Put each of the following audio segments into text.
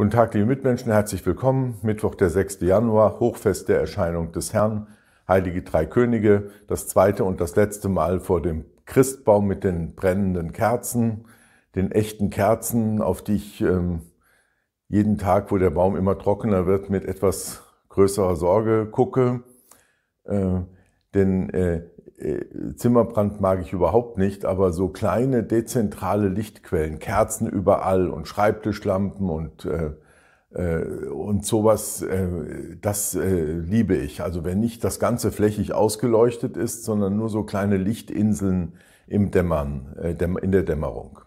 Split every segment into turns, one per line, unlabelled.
Guten Tag, liebe Mitmenschen, herzlich willkommen. Mittwoch, der 6. Januar, Hochfest der Erscheinung des Herrn, Heilige Drei Könige, das zweite und das letzte Mal vor dem Christbaum mit den brennenden Kerzen, den echten Kerzen, auf die ich ähm, jeden Tag, wo der Baum immer trockener wird, mit etwas größerer Sorge gucke. Äh, denn äh, äh, Zimmerbrand mag ich überhaupt nicht, aber so kleine dezentrale Lichtquellen, Kerzen überall und Schreibtischlampen und äh, äh und sowas, äh, das liebe ich. Also wenn nicht das Ganze flächig ausgeleuchtet ist, sondern nur so kleine Lichtinseln im Dämmern, in der Dämmerung.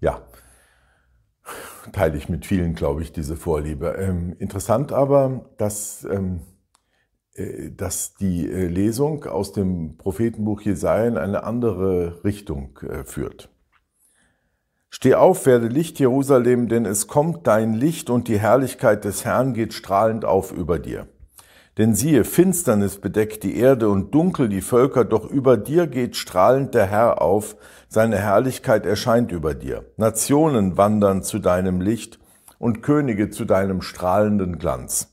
Ja, teile ich mit vielen, glaube ich, diese Vorliebe. Ähm, interessant aber, dass ähm, äh, dass die äh, Lesung aus dem Prophetenbuch Jesaja in eine andere Richtung äh, führt. Steh auf, werde Licht, Jerusalem, denn es kommt dein Licht und die Herrlichkeit des Herrn geht strahlend auf über dir. Denn siehe, Finsternis bedeckt die Erde und dunkel die Völker, doch über dir geht strahlend der Herr auf, seine Herrlichkeit erscheint über dir. Nationen wandern zu deinem Licht und Könige zu deinem strahlenden Glanz.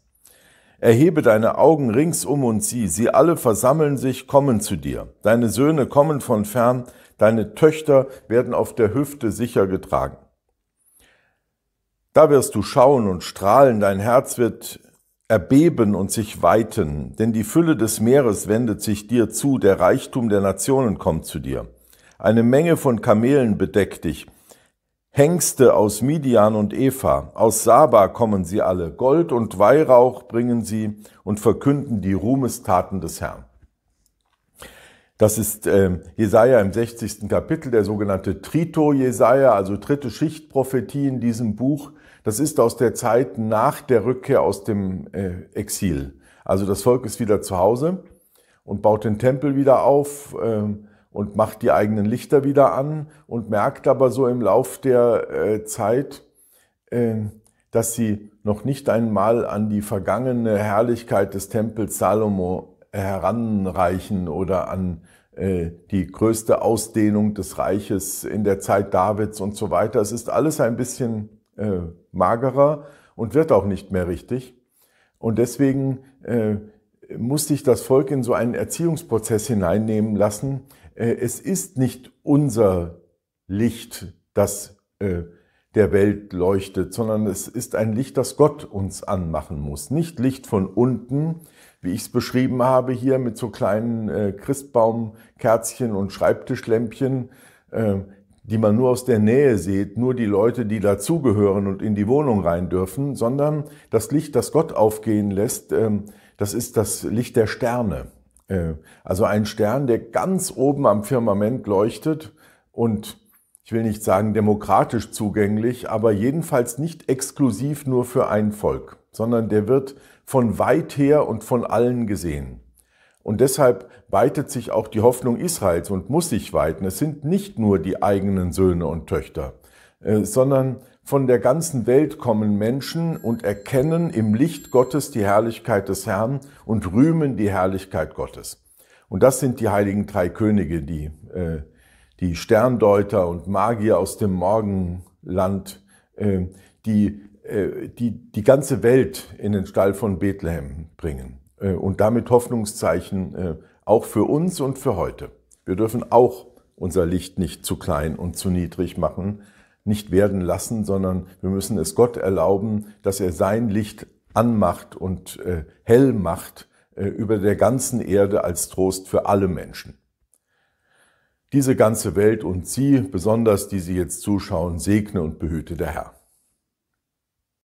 Erhebe deine Augen ringsum und sieh, sie alle versammeln sich, kommen zu dir. Deine Söhne kommen von fern, deine Töchter werden auf der Hüfte sicher getragen. Da wirst du schauen und strahlen, dein Herz wird erbeben und sich weiten, denn die Fülle des Meeres wendet sich dir zu, der Reichtum der Nationen kommt zu dir. Eine Menge von Kamelen bedeckt dich, Hengste aus Midian und Eva, aus Saba kommen sie alle, Gold und Weihrauch bringen sie und verkünden die Ruhmestaten des Herrn. Das ist äh, Jesaja im 60. Kapitel, der sogenannte Trito-Jesaja, also dritte Schichtprophetie in diesem Buch. Das ist aus der Zeit nach der Rückkehr aus dem äh, Exil. Also das Volk ist wieder zu Hause und baut den Tempel wieder auf. Äh, und macht die eigenen Lichter wieder an und merkt aber so im Lauf der äh, Zeit, ähm, dass sie noch nicht einmal an die vergangene Herrlichkeit des Tempels Salomo heranreichen oder an äh, die größte Ausdehnung des Reiches in der Zeit Davids und so weiter. Es ist alles ein bisschen äh, magerer und wird auch nicht mehr richtig. Und deswegen muss sich das Volk in so einen Erziehungsprozess hineinnehmen lassen, äh, es ist nicht unser Licht, das äh, der Welt leuchtet, sondern es ist ein Licht, das Gott uns anmachen muss. Nicht Licht von unten, wie ich es beschrieben habe hier mit so kleinen äh, Christbaumkerzchen und Schreibtischlämpchen, ähm, die man nur aus der Nähe sieht, nur die Leute, die dazugehören und in die Wohnung rein dürfen, sondern das Licht, das Gott aufgehen lässt, ähm, das ist das Licht der Sterne. Äh, also ein Stern, der ganz oben am Firmament leuchtet und ich will nicht sagen demokratisch zugänglich, aber jedenfalls nicht exklusiv nur für ein Volk, sondern der wird von weit her und von allen gesehen. Und deshalb weitet sich auch die Hoffnung Israels und muss sich weiten. Es sind nicht nur die eigenen Söhne und Töchter, äh, sondern von der ganzen Welt kommen Menschen und erkennen im Licht Gottes die Herrlichkeit des Herrn und rühmen die Herrlichkeit Gottes. Und das sind die heiligen drei Könige, die, äh, die Sterndeuter und Magier aus dem Morgenland, äh, die, äh, die die ganze Welt in den Stall von Bethlehem bringen äh, und damit Hoffnungszeichen äh, auch für uns und für heute. Wir dürfen auch unser Licht nicht zu klein und zu niedrig machen, nicht werden lassen, sondern wir müssen es Gott erlauben, dass er sein Licht anmacht und äh, hell macht äh, über der ganzen Erde als Trost für alle Menschen. Diese ganze Welt und Sie besonders, die Sie jetzt zuschauen, segne und behüte der Herr.